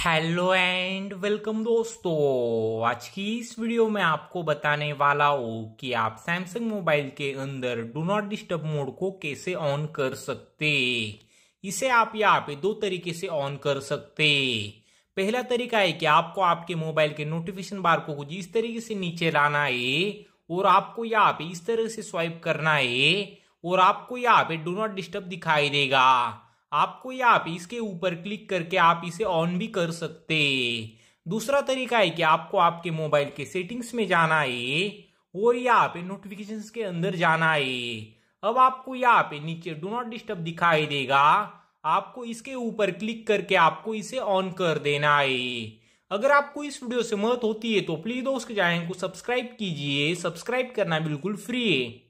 hello and welcome दोस्तों आज की इस वीडियो में आपको बताने वाला हूँ कि आप सैमसंग मोबाइल के अंदर डू नॉट डिस्टर्ब मोड को कैसे ऑन कर सकते इसे आप यहाँ पे दो तरीके से ऑन कर सकते पहला तरीका है कि आपको आपके मोबाइल के नोटिफिकेशन बार को कुछ इस तरीके से नीचे लाना है और आपको यहाँ पे इस तरह से स्वाइप करना है और आपको यहाँ पे डू नॉट डिस्टर्ब दिखाई देगा आपको या आप इसके ऊपर क्लिक करके आप इसे ऑन भी कर सकते दूसरा तरीका है कि आपको आपके मोबाइल के सेटिंग्स में जाना है और यहाँ पे नोटिफिकेशन के अंदर जाना है अब आपको यहाँ पे नीचे डो नॉट डिस्टर्ब दिखाई देगा आपको इसके ऊपर क्लिक करके आपको इसे ऑन कर देना है अगर आपको इस वीडियो से मदद होती है तो प्लीज दोस्त चैनल को सब्सक्राइब कीजिए सब्सक्राइब करना बिल्कुल फ्री है